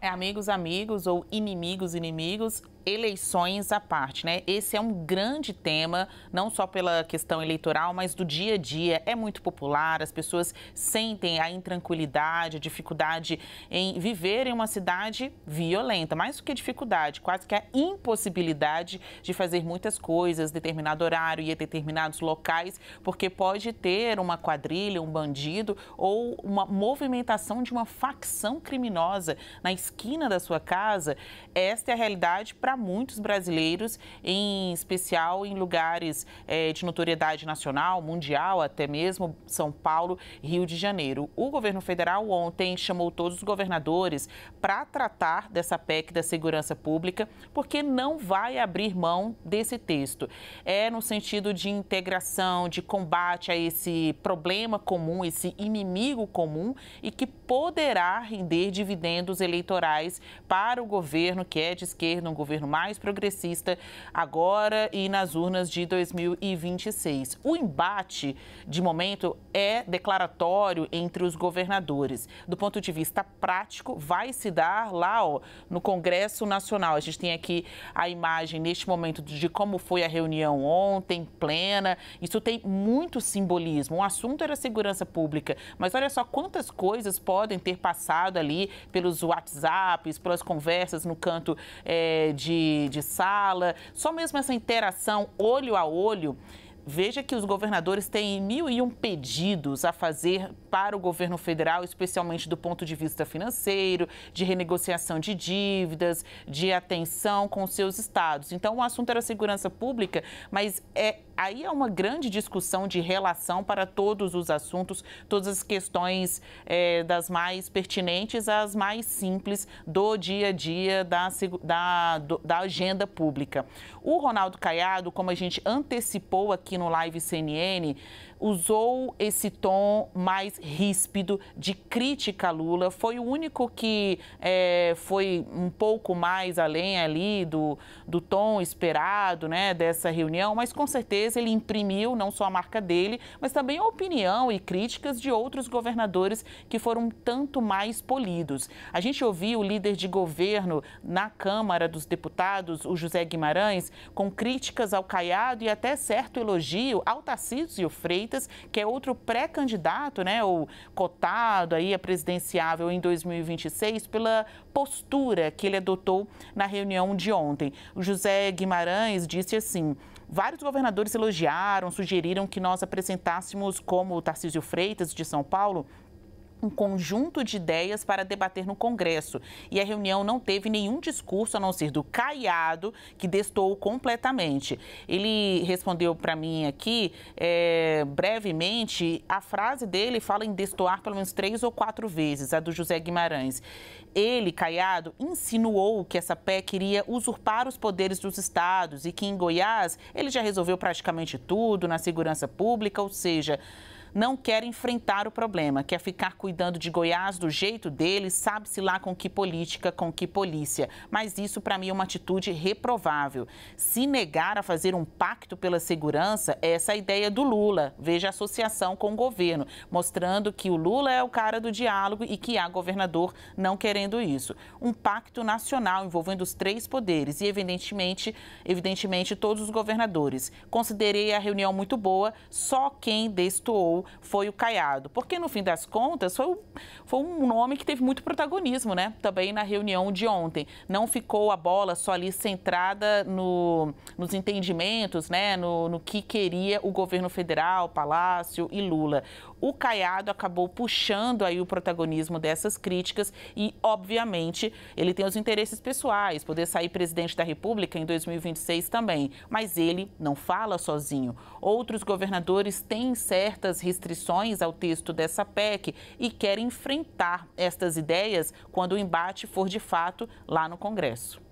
é amigos, amigos ou inimigos, inimigos eleições à parte, né? Esse é um grande tema, não só pela questão eleitoral, mas do dia a dia. É muito popular, as pessoas sentem a intranquilidade, a dificuldade em viver em uma cidade violenta. Mais do que dificuldade, quase que a impossibilidade de fazer muitas coisas, determinado horário e a determinados locais, porque pode ter uma quadrilha, um bandido ou uma movimentação de uma facção criminosa na esquina da sua casa. Esta é a realidade para para muitos brasileiros, em especial em lugares é, de notoriedade nacional, mundial, até mesmo São Paulo, Rio de Janeiro. O governo federal ontem chamou todos os governadores para tratar dessa PEC da segurança pública, porque não vai abrir mão desse texto. É no sentido de integração, de combate a esse problema comum, esse inimigo comum e que poderá render dividendos eleitorais para o governo que é de esquerda, um governo governo mais progressista agora e nas urnas de 2026. O embate, de momento, é declaratório entre os governadores. Do ponto de vista prático, vai se dar lá ó, no Congresso Nacional. A gente tem aqui a imagem, neste momento, de como foi a reunião ontem, plena. Isso tem muito simbolismo. O assunto era segurança pública, mas olha só quantas coisas podem ter passado ali pelos WhatsApps, pelas conversas no canto é, de de, de sala, só mesmo essa interação olho a olho. Veja que os governadores têm mil e um pedidos a fazer para o governo federal, especialmente do ponto de vista financeiro, de renegociação de dívidas, de atenção com seus estados. Então, o assunto era segurança pública, mas é Aí é uma grande discussão de relação para todos os assuntos, todas as questões é, das mais pertinentes às mais simples do dia a dia da, da, da agenda pública. O Ronaldo Caiado, como a gente antecipou aqui no Live CNN, usou esse tom mais ríspido de crítica a Lula. Foi o único que é, foi um pouco mais além ali do, do tom esperado né, dessa reunião, mas com certeza ele imprimiu não só a marca dele, mas também a opinião e críticas de outros governadores que foram tanto mais polidos. A gente ouviu o líder de governo na Câmara dos Deputados, o José Guimarães, com críticas ao Caiado e até certo elogio ao Tarcísio Freitas, que é outro pré-candidato, né, ou cotado aí a presidenciável em 2026 pela postura que ele adotou na reunião de ontem. O José Guimarães disse assim: Vários governadores elogiaram, sugeriram que nós apresentássemos, como o Tarcísio Freitas de São Paulo, um conjunto de ideias para debater no Congresso. E a reunião não teve nenhum discurso, a não ser do Caiado, que destoou completamente. Ele respondeu para mim aqui, é, brevemente, a frase dele fala em destoar pelo menos três ou quatro vezes, a do José Guimarães. Ele, Caiado, insinuou que essa PEC iria usurpar os poderes dos estados e que em Goiás ele já resolveu praticamente tudo na segurança pública, ou seja, não quer enfrentar o problema, quer ficar cuidando de Goiás do jeito dele, sabe-se lá com que política, com que polícia. Mas isso, para mim, é uma atitude reprovável. Se negar a fazer um pacto pela segurança, essa é a ideia do Lula. Veja a associação com o governo, mostrando que o Lula é o cara do diálogo e que há governador não querendo isso. Um pacto nacional envolvendo os três poderes e, evidentemente, evidentemente todos os governadores. Considerei a reunião muito boa, só quem destoou foi o Caiado. Porque, no fim das contas, foi, foi um nome que teve muito protagonismo, né? Também na reunião de ontem. Não ficou a bola só ali centrada no, nos entendimentos, né? No, no que queria o governo federal, Palácio e Lula. O Caiado acabou puxando aí o protagonismo dessas críticas e, obviamente, ele tem os interesses pessoais, poder sair presidente da República em 2026 também. Mas ele não fala sozinho. Outros governadores têm certas restrições ao texto dessa PEC e quer enfrentar estas ideias quando o embate for de fato lá no Congresso.